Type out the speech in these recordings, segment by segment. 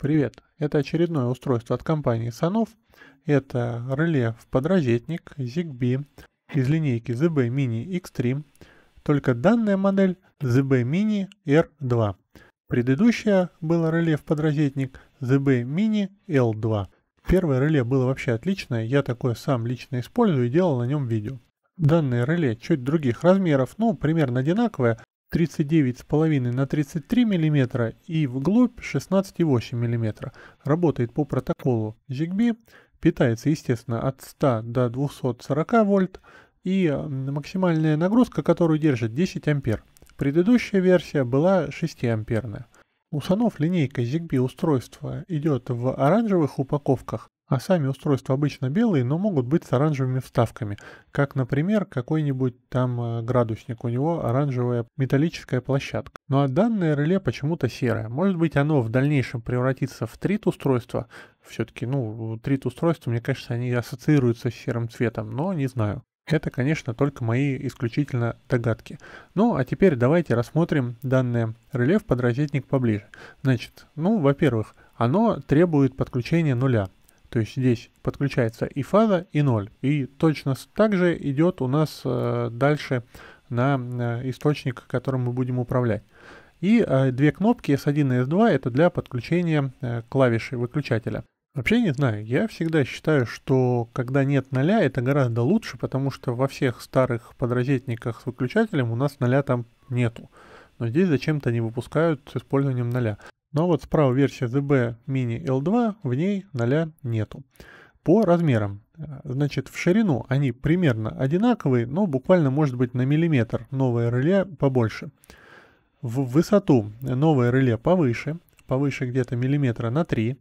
Привет! Это очередное устройство от компании Sanov. Это реле в подрозетник ZigBee из линейки ZB Mini x Только данная модель ZB Mini R2. Предыдущая была реле в подрозетник ZB Mini L2. Первое реле было вообще отличное, я такое сам лично использую и делал на нем видео. Данное реле чуть других размеров, ну примерно одинаковое, 39,5 на 33 мм и вглубь 16,8 мм. Работает по протоколу ZigBee, питается естественно от 100 до 240 вольт и максимальная нагрузка, которую держит 10 ампер. Предыдущая версия была 6 амперная. У Санов линейка ZigBee устройства идет в оранжевых упаковках, а сами устройства обычно белые, но могут быть с оранжевыми вставками, как, например, какой-нибудь там э, градусник, у него оранжевая металлическая площадка. Ну а данное реле почему-то серое. Может быть оно в дальнейшем превратится в трит устройство, все-таки, ну, трит устройство, мне кажется, они ассоциируются с серым цветом, но не знаю. Это, конечно, только мои исключительно догадки. Ну, а теперь давайте рассмотрим данное реле в подрозетник поближе. Значит, ну, во-первых, оно требует подключения нуля. То есть здесь подключается и фаза, и ноль. И точно так же идет у нас э, дальше на э, источник, которым мы будем управлять. И э, две кнопки S1 и S2 это для подключения э, клавиши выключателя. Вообще не знаю, я всегда считаю, что когда нет ноля, это гораздо лучше, потому что во всех старых подрозетниках с выключателем у нас ноля там нету. Но здесь зачем-то они выпускают с использованием ноля. Но вот справа версия ZB Mini L2, в ней 0 нету. По размерам. Э, значит, в ширину они примерно одинаковые, но буквально может быть на миллиметр новое реле побольше. В высоту новое реле повыше, повыше где-то миллиметра на 3.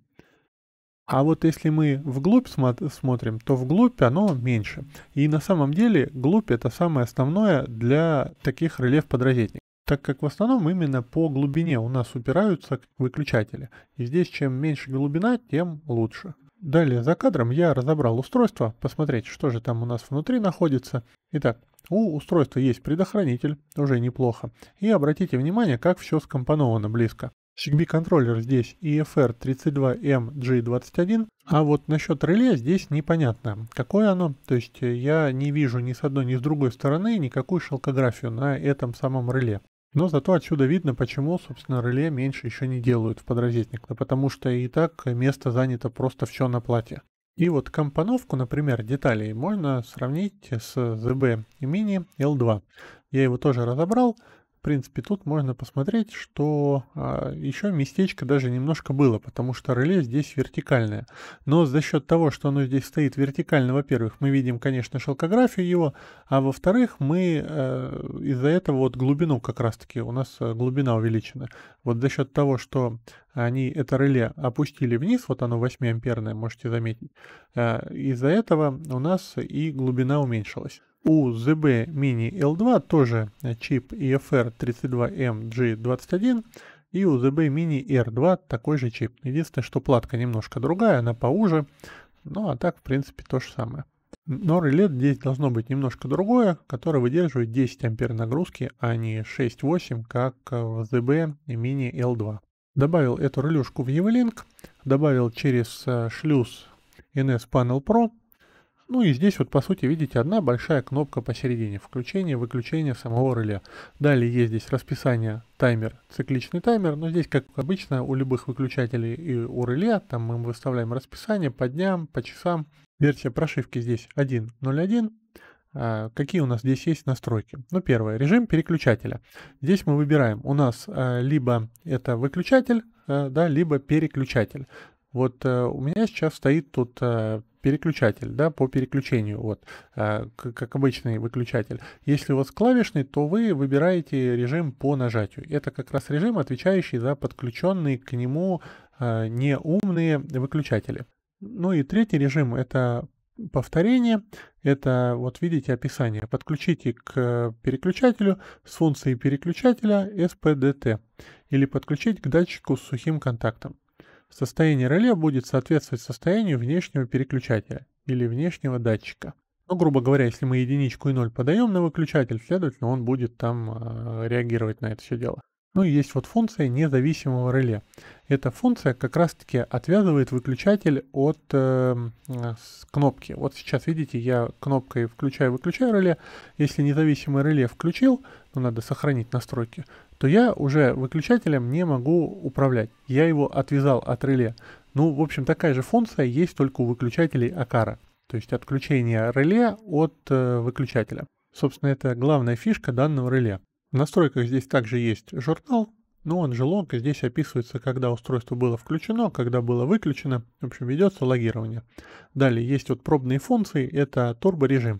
А вот если мы вглубь смо- смотрим, то вглубь оно меньше. И на самом деле глубь это самое основное для таких реле в подрозетник так как в основном именно по глубине у нас упираются выключатели. И здесь чем меньше глубина, тем лучше. Далее за кадром я разобрал устройство, посмотреть, что же там у нас внутри находится. Итак, у устройства есть предохранитель, уже неплохо. И обратите внимание, как все скомпоновано близко. Zigbee контроллер здесь EFR32MG21, а вот насчет реле здесь непонятно, какое оно, то есть э, я не вижу ни с одной, ни с другой стороны никакую шелкографию на этом самом реле. Но зато отсюда видно, почему, собственно, реле меньше еще не делают в подрозетник. Да потому что и так место занято просто все на плате. И вот компоновку, например, деталей можно сравнить с ZB Mini L2. Я его тоже разобрал принципе, тут можно посмотреть, что э, а, еще местечко даже немножко было, потому что реле здесь вертикальное. Но за счет того, что оно здесь стоит вертикально, во-первых, мы видим, конечно, шелкографию его, а во-вторых, мы э, из-за этого вот глубину как раз-таки, у нас э, глубина увеличена. Вот за счет того, что они это реле опустили вниз, вот оно 8-амперное, можете заметить, э, из-за этого у нас и глубина уменьшилась. У ZB Mini L2 тоже чип EFR32MG21 и у ZB Mini R2 такой же чип. Единственное, что платка немножко другая, она поуже, ну а так в принципе то же самое. Но реле здесь должно быть немножко другое, которое выдерживает 10 ампер нагрузки, а не 6-8, как э, в ZB Mini L2. Добавил эту релюшку в Evelink, добавил через э, шлюз NS Panel Pro, ну и здесь вот по сути видите одна большая кнопка посередине, включение-выключение самого реле. Далее есть здесь расписание таймер, цикличный таймер, но здесь как обычно у любых выключателей и у реле, там мы выставляем расписание по дням, по часам. Версия прошивки здесь 1.01, а, Какие у нас здесь есть настройки? Ну, первое, режим переключателя. Здесь мы выбираем, у нас э, либо это выключатель, э, да, либо переключатель. Вот э, у меня сейчас стоит тут э, переключатель, да, по переключению, вот, э, как обычный выключатель. Если у вас клавишный, то вы выбираете режим по нажатию. Это как раз режим, отвечающий за подключенные к нему э, неумные выключатели. Ну и третий режим — это повторение. Это, вот видите, описание. Подключите к переключателю с функцией переключателя SPDT или подключить к датчику с сухим контактом. Состояние реле будет соответствовать состоянию внешнего переключателя или внешнего датчика. Ну, грубо говоря, если мы единичку и ноль подаем на выключатель, следовательно, он будет там э, реагировать на это все дело. Ну и есть вот функция независимого реле. Эта функция как раз-таки отвязывает выключатель от э, кнопки. Вот сейчас видите, я кнопкой включаю-выключаю реле. Если независимое реле включил, ну надо сохранить настройки, то я уже выключателем не могу управлять. Я его отвязал от реле. Ну, в общем, такая же функция есть только у выключателей Акара. То есть отключение реле от э, выключателя. Собственно, это главная фишка данного реле. В настройках здесь также есть журнал, но он же лонг, здесь описывается, когда устройство было включено, когда было выключено. В общем, ведется логирование. Далее есть вот пробные функции, это турборежим.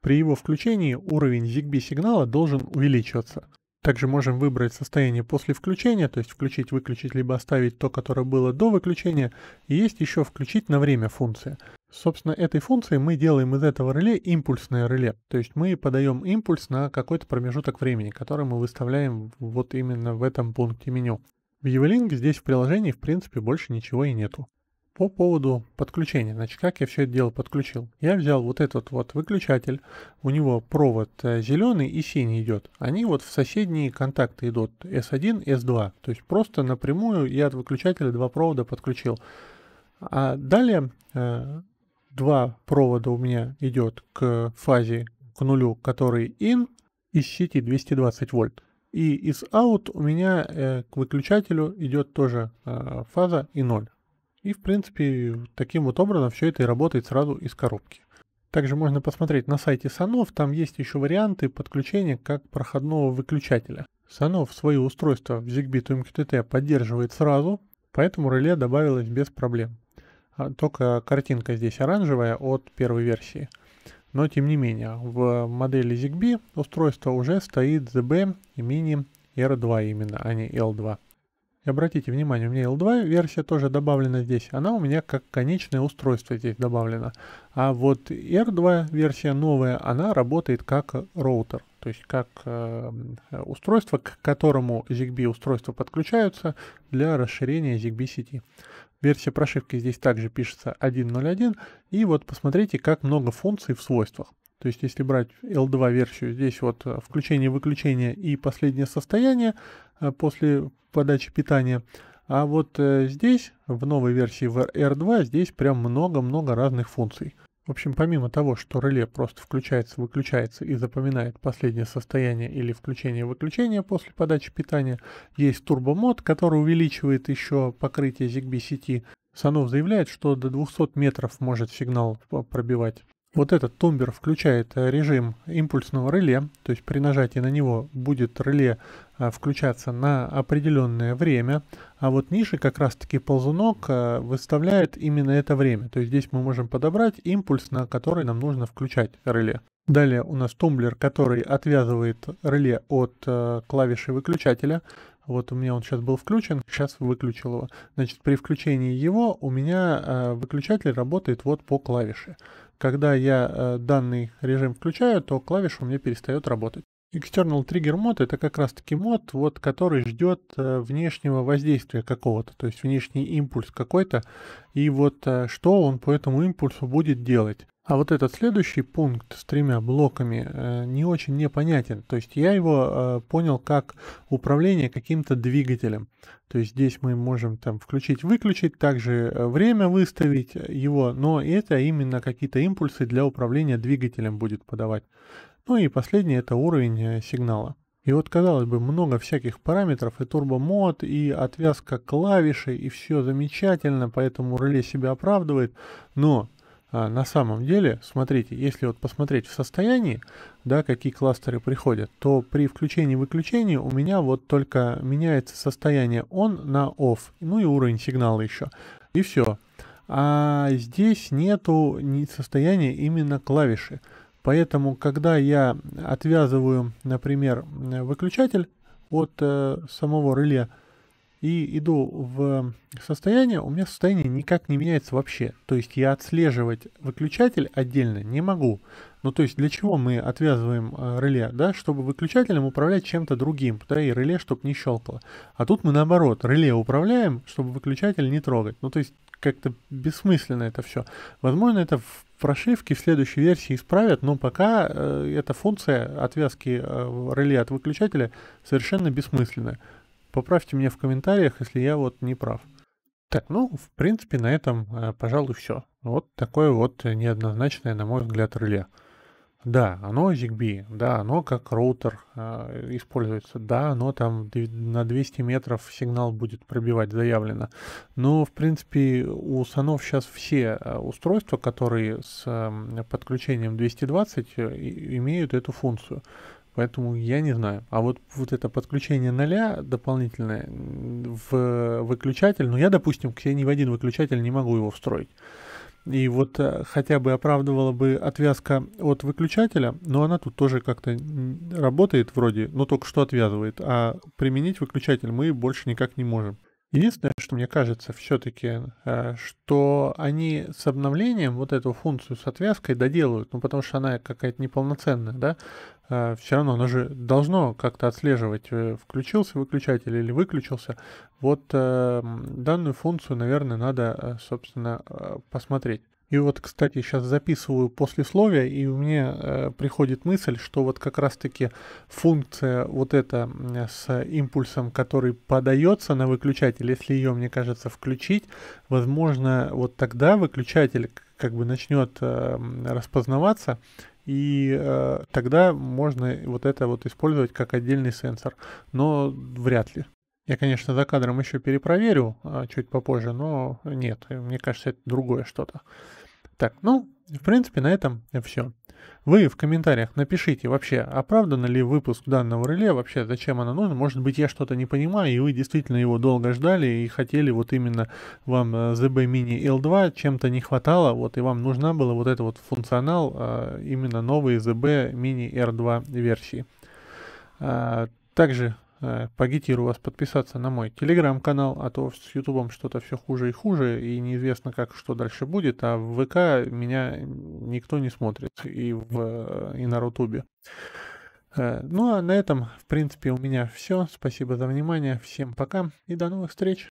При его включении уровень ZigBee сигнала должен увеличиваться. Также можем выбрать состояние после включения, то есть включить, выключить, либо оставить то, которое было до выключения. И есть еще включить на время функция. Собственно, этой функцией мы делаем из этого реле импульсное реле. То есть мы подаем импульс на какой-то промежуток времени, который мы выставляем вот именно в этом пункте меню. В Evelink здесь в приложении в принципе больше ничего и нету. По поводу подключения, значит, как я все это дело подключил. Я взял вот этот вот выключатель, у него провод э, зеленый и синий идет. Они вот в соседние контакты идут, S1, S2. То есть просто напрямую я от выключателя два провода подключил. А далее э, два провода у меня идет к фазе, к нулю, который in, из сети 220 вольт. И из out у меня э, к выключателю идет тоже фаза и 0. И, в принципе, таким вот образом все это и работает сразу из коробки. Также можно посмотреть на сайте Sanov, там есть еще варианты подключения как проходного выключателя. Sanov свое устройство в Zigbee MQTT поддерживает сразу, поэтому реле добавилось без проблем. А, только картинка здесь оранжевая от первой версии. Но тем не менее, в модели Zigbee устройство уже стоит ZB и Mini R2 именно, а не L2. Обратите внимание, у меня L2 версия тоже добавлена здесь. Она у меня как конечное устройство здесь добавлена. А вот R2 версия новая, она работает как роутер. То есть как э, устройство, к которому ZigBee устройства подключаются для расширения ZigBee сети. Версия прошивки здесь также пишется 1.0.1. И вот посмотрите, как много функций в свойствах. То есть, если брать L2 версию, здесь вот э, включение, выключение и последнее состояние э, после подачи питания. А вот э, здесь, в новой версии в R2, здесь прям много-много разных функций. В общем, помимо того, что реле просто включается, выключается и запоминает последнее состояние или включение-выключение после подачи питания, есть турбомод, который увеличивает еще покрытие ZigBee сети. Санов заявляет, что до 200 метров может сигнал пробивать. Вот этот тумбер включает э, режим импульсного реле, то есть при нажатии на него будет реле э, включаться на определенное время, а вот ниже как раз таки ползунок э, выставляет именно это время, то есть здесь мы можем подобрать импульс, на который нам нужно включать реле. Далее у нас тумблер, который отвязывает реле от клавиши выключателя. Вот у меня он сейчас был включен, сейчас выключил его. Значит, при включении его у меня выключатель работает вот по клавише. Когда я э, данный режим включаю, то клавиша у меня перестает работать. External Trigger Mode это как раз таки мод, вот, который ждет э, внешнего воздействия какого-то, то есть внешний импульс какой-то, и вот э, что он по этому импульсу будет делать. А вот этот следующий пункт с тремя блоками э, не очень непонятен. То есть я его э, понял как управление каким-то двигателем. То есть здесь мы можем там включить-выключить, также э, время выставить э, его, но это именно какие-то импульсы для управления двигателем будет подавать. Ну и последний это уровень э, сигнала. И вот, казалось бы, много всяких параметров, и турбомод, и отвязка клавиши, и все замечательно, поэтому реле себя оправдывает, но а, на самом деле, смотрите, если вот посмотреть в состоянии, да, какие кластеры приходят, то при включении-выключении у меня вот только меняется состояние on на off, ну и уровень сигнала еще, и все. А здесь нету ни состояния именно клавиши. Поэтому, когда я отвязываю, например, выключатель от э, самого реле, и иду в состояние, у меня состояние никак не меняется вообще. То есть я отслеживать выключатель отдельно не могу. Ну то есть для чего мы отвязываем э, реле, да, чтобы выключателем управлять чем-то другим, да, и реле, чтобы не щелкало. А тут мы наоборот, реле управляем, чтобы выключатель не трогать. Ну то есть как-то бессмысленно это все. Возможно, это в прошивке в следующей версии исправят, но пока э, эта функция отвязки э, реле от выключателя совершенно бессмысленная. Поправьте меня в комментариях, если я вот не прав. Так, ну, в принципе, на этом, э, пожалуй, все. Вот такое вот неоднозначное, на мой взгляд, реле. Да, оно ZigBee, да, оно как роутер э, используется, да, оно там на 200 метров сигнал будет пробивать, заявлено. Но, в принципе, у Санов сейчас все э, устройства, которые с эм, э, подключением 220 имеют эту функцию. Поэтому я не знаю. А вот, вот это подключение ноля дополнительное в выключатель, ну я, допустим, к себе ни в один выключатель не могу его встроить. И вот э, хотя бы оправдывала бы отвязка от выключателя, но она тут тоже как-то работает вроде, но только что отвязывает. А применить выключатель мы больше никак не можем. Единственное, что мне кажется все-таки, э, что они с обновлением вот эту функцию с отвязкой доделают, ну потому что она какая-то неполноценная, да, Э, все равно оно же должно как-то отслеживать, э, включился выключатель или выключился. Вот э, данную функцию, наверное, надо, собственно, посмотреть. И вот, кстати, сейчас записываю послесловие, и мне э, приходит мысль, что вот как раз-таки функция вот эта с импульсом, который подается на выключатель, если ее, мне кажется, включить, возможно, вот тогда выключатель как бы начнет э, распознаваться и э, тогда можно вот это вот использовать как отдельный сенсор, но вряд ли. Я, конечно, за кадром еще перепроверю а, чуть попозже, но нет, мне кажется, это другое что-то. Так, ну, в принципе, на этом все. Вы в комментариях напишите вообще, оправдан ли выпуск данного реле, вообще зачем оно нужно. Может быть я что-то не понимаю, и вы действительно его долго ждали и хотели вот именно вам ZB Mini L2, чем-то не хватало, вот и вам нужна была вот этот вот функционал, а, именно новые ZB Mini R2 версии. А, также по э, гитиру вас подписаться на мой телеграм-канал, а то с ютубом что-то все хуже и хуже, и неизвестно, как что дальше будет, а в ВК меня никто не смотрит, и, в, э, и на рутубе. Э, ну а на этом, в принципе, у меня все. Спасибо за внимание, всем пока и до новых встреч!